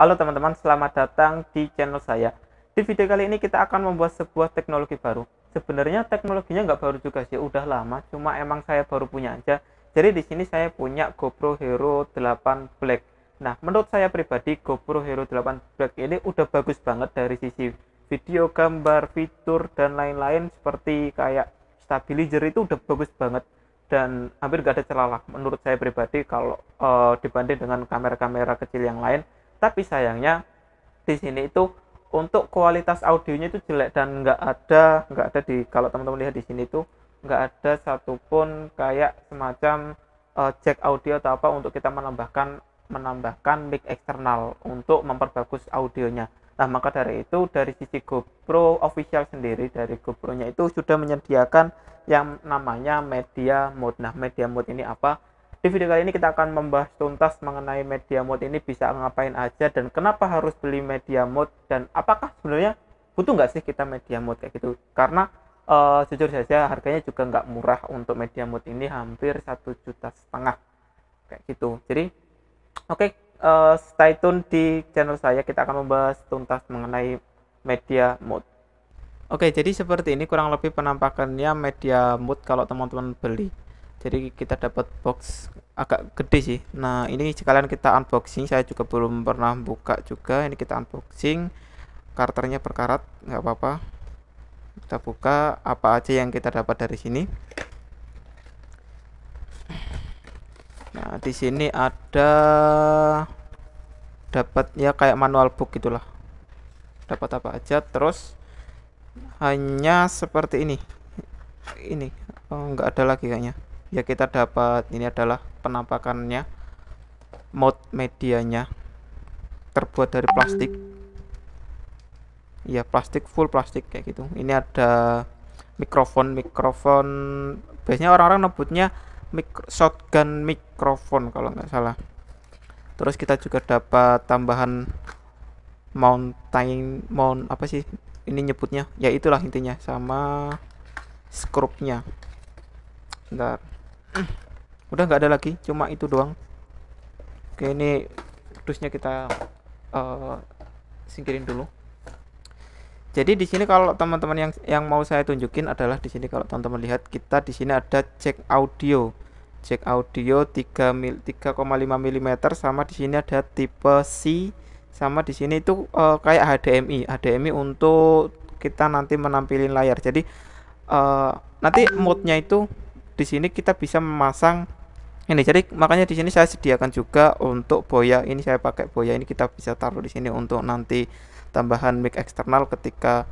Halo teman-teman, selamat datang di channel saya. Di video kali ini kita akan membuat sebuah teknologi baru. Sebenarnya teknologinya nggak baru juga sih, udah lama, cuma emang saya baru punya aja. Jadi di sini saya punya GoPro Hero 8 Black. Nah, menurut saya pribadi GoPro Hero 8 Black ini udah bagus banget dari sisi video, gambar, fitur, dan lain-lain seperti kayak stabilizer itu udah bagus banget dan hampir gak ada celah lah menurut saya pribadi kalau uh, dibanding dengan kamera-kamera kecil yang lain tapi sayangnya di sini itu untuk kualitas audionya itu jelek dan nggak ada nggak ada di kalau teman-teman lihat di sini itu nggak ada satupun kayak semacam uh, jack audio atau apa untuk kita menambahkan menambahkan mic eksternal untuk memperbagus audionya. Nah, maka dari itu dari sisi GoPro official sendiri dari GoPro-nya itu sudah menyediakan yang namanya media mode. Nah, media mode ini apa? Di video kali ini kita akan membahas tuntas mengenai media mode ini bisa ngapain aja dan kenapa harus beli media mode dan apakah sebenarnya butuh nggak sih kita media mode kayak gitu karena uh, jujur saja harganya juga nggak murah untuk media mode ini hampir satu juta setengah kayak gitu jadi oke okay, uh, eh, stay tune di channel saya kita akan membahas tuntas mengenai media mode oke jadi seperti ini kurang lebih penampakannya media mode kalau teman-teman beli jadi kita dapat box agak gede sih nah ini sekalian kita unboxing saya juga belum pernah buka juga ini kita unboxing karternya berkarat nggak apa-apa kita buka apa aja yang kita dapat dari sini nah di sini ada dapat ya kayak manual book gitulah dapat apa aja terus hanya seperti ini ini oh, nggak ada lagi kayaknya ya kita dapat ini adalah penampakannya mode medianya terbuat dari plastik ya plastik full plastik kayak gitu ini ada mikrofon mikrofon biasanya orang-orang nebutnya mikro, shotgun mikrofon kalau nggak salah terus kita juga dapat tambahan mountain mount apa sih ini nyebutnya ya itulah intinya sama skrupnya ntar udah nggak ada lagi cuma itu doang oke ini dusnya kita uh, singkirin dulu jadi di sini kalau teman-teman yang yang mau saya tunjukin adalah di sini kalau teman-teman lihat kita di sini ada jack audio. jack audio 3 mil 3,5 mm sama di sini ada tipe C sama di sini itu uh, kayak HDMI. HDMI untuk kita nanti menampilin layar. Jadi uh, nanti mode-nya itu di sini kita bisa memasang ini jadi makanya di sini saya sediakan juga untuk boya ini saya pakai boya ini kita bisa taruh di sini untuk nanti tambahan mic eksternal ketika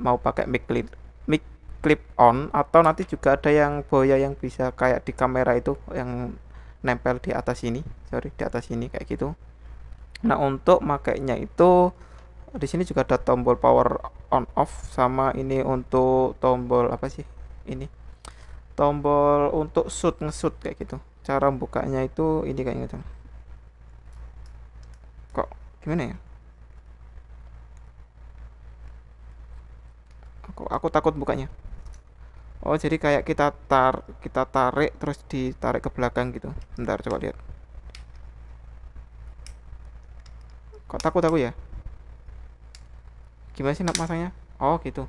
mau pakai mic clip mic clip on atau nanti juga ada yang boya yang bisa kayak di kamera itu yang nempel di atas ini sorry di atas ini kayak gitu nah untuk makainya itu di sini juga ada tombol power on off sama ini untuk tombol apa sih ini tombol untuk shoot nge kayak gitu cara bukanya itu ini kayak gitu kok gimana ya aku aku takut bukanya oh jadi kayak kita tar kita tarik terus ditarik ke belakang gitu ntar coba lihat kok takut aku ya gimana sih nak masangnya oh gitu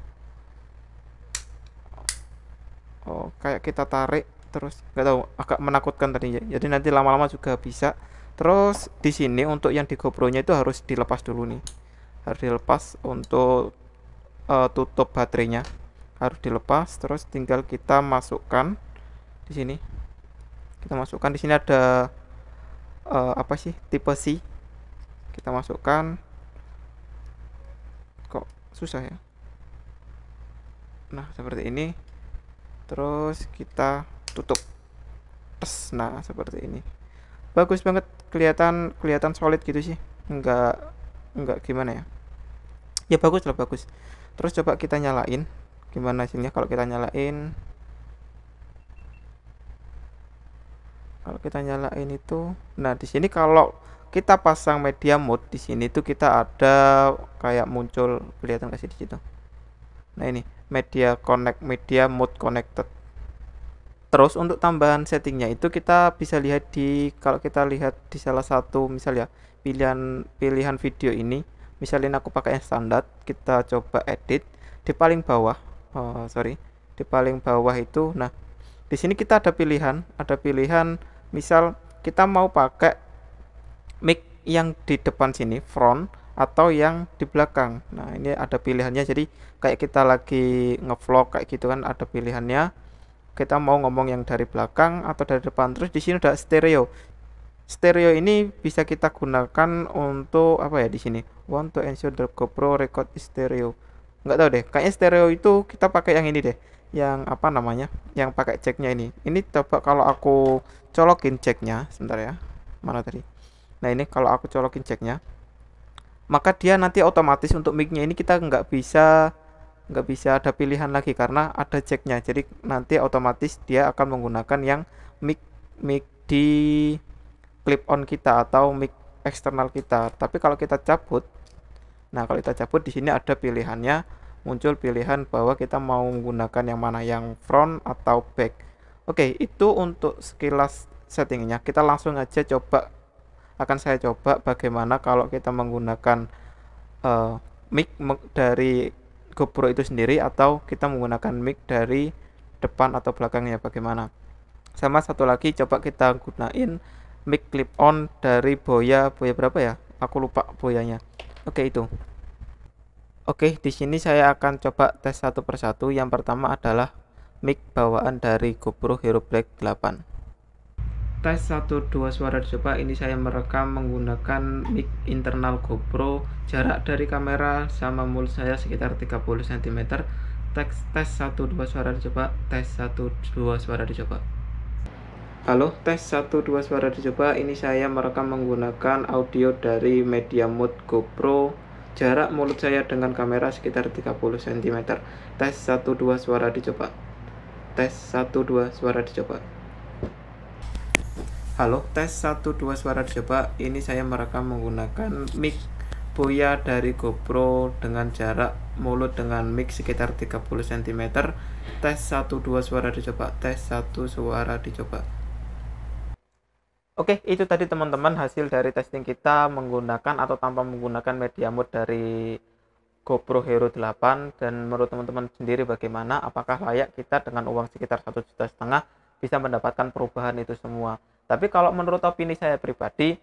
oh kayak kita tarik terus nggak tahu agak menakutkan tadi ya. jadi nanti lama-lama juga bisa terus di sini untuk yang di GoPro nya itu harus dilepas dulu nih harus dilepas untuk uh, tutup baterainya harus dilepas terus tinggal kita masukkan di sini kita masukkan di sini ada uh, apa sih tipe C kita masukkan kok susah ya nah seperti ini terus kita tutup Pes, nah seperti ini bagus banget kelihatan kelihatan solid gitu sih enggak enggak gimana ya ya bagus lah bagus terus coba kita nyalain gimana hasilnya kalau kita nyalain kalau kita nyalain itu nah di sini kalau kita pasang media mode di sini tuh kita ada kayak muncul kelihatan kasih di situ nah ini media connect media mode connected terus untuk tambahan settingnya itu kita bisa lihat di kalau kita lihat di salah satu misalnya pilihan pilihan video ini misalnya aku pakai yang standar kita coba edit di paling bawah oh, sorry di paling bawah itu nah di sini kita ada pilihan ada pilihan misal kita mau pakai mic yang di depan sini front atau yang di belakang. Nah, ini ada pilihannya. Jadi kayak kita lagi ngevlog kayak gitu kan ada pilihannya. Kita mau ngomong yang dari belakang atau dari depan. Terus di sini udah stereo. Stereo ini bisa kita gunakan untuk apa ya di sini? Want to ensure the GoPro record stereo. Enggak tahu deh. Kayaknya stereo itu kita pakai yang ini deh. Yang apa namanya? Yang pakai jacknya ini. Ini coba kalau aku colokin jacknya sebentar ya. Mana tadi? Nah, ini kalau aku colokin jacknya maka dia nanti otomatis untuk micnya ini kita nggak bisa nggak bisa ada pilihan lagi karena ada jacknya jadi nanti otomatis dia akan menggunakan yang mic mic di clip on kita atau mic eksternal kita tapi kalau kita cabut nah kalau kita cabut di sini ada pilihannya muncul pilihan bahwa kita mau menggunakan yang mana yang front atau back oke itu untuk sekilas settingnya kita langsung aja coba akan saya coba bagaimana kalau kita menggunakan uh, mic dari GoPro itu sendiri atau kita menggunakan mic dari depan atau belakangnya bagaimana sama satu lagi coba kita gunain mic clip on dari boya boya berapa ya aku lupa boyanya oke itu Oke, di sini saya akan coba tes satu persatu. Yang pertama adalah mic bawaan dari GoPro Hero Black 8. Tes 1 2 suara dicoba ini saya merekam menggunakan mic internal GoPro jarak dari kamera sama mulut saya sekitar 30 cm teks tes 1 2 suara dicoba tes 1 2 suara dicoba Halo tes 1 2 suara dicoba ini saya merekam menggunakan audio dari media mode GoPro jarak mulut saya dengan kamera sekitar 30 cm tes 1 2 suara dicoba tes 1 2 suara dicoba Halo, tes 1 2 suara coba. Ini saya merekam menggunakan mic Boya dari GoPro dengan jarak mulut dengan mic sekitar 30 cm. Tes 1 2 suara dicoba. Tes 1 suara dicoba. Oke, itu tadi teman-teman hasil dari testing kita menggunakan atau tanpa menggunakan media mode dari GoPro Hero 8 dan menurut teman-teman sendiri bagaimana apakah layak kita dengan uang sekitar satu juta setengah bisa mendapatkan perubahan itu semua tapi kalau menurut opini saya pribadi,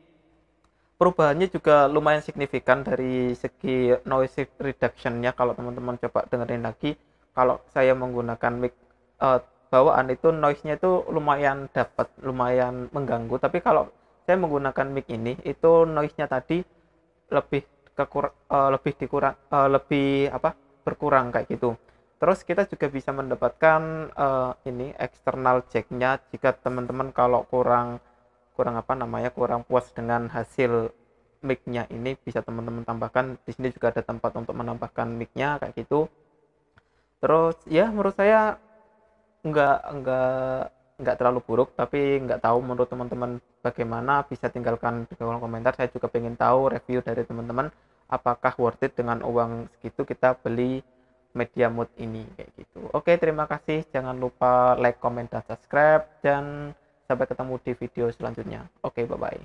perubahannya juga lumayan signifikan dari segi noise reduction-nya kalau teman-teman coba dengerin lagi. Kalau saya menggunakan mic uh, bawaan itu noise-nya itu lumayan dapat, lumayan mengganggu. Tapi kalau saya menggunakan mic ini, itu noise-nya tadi lebih kekur uh, lebih dikurang uh, lebih apa? berkurang kayak gitu. Terus kita juga bisa mendapatkan uh, ini eksternal check jika teman-teman kalau kurang kurang apa namanya kurang puas dengan hasil mic-nya ini bisa teman-teman tambahkan di sini juga ada tempat untuk menambahkan mic-nya kayak gitu. Terus ya menurut saya nggak nggak nggak terlalu buruk tapi nggak tahu menurut teman-teman bagaimana bisa tinggalkan di kolom komentar saya juga pengen tahu review dari teman-teman apakah worth it dengan uang segitu kita beli media mood ini kayak gitu. Oke, terima kasih. Jangan lupa like, comment, dan subscribe dan sampai ketemu di video selanjutnya. Oke, bye bye.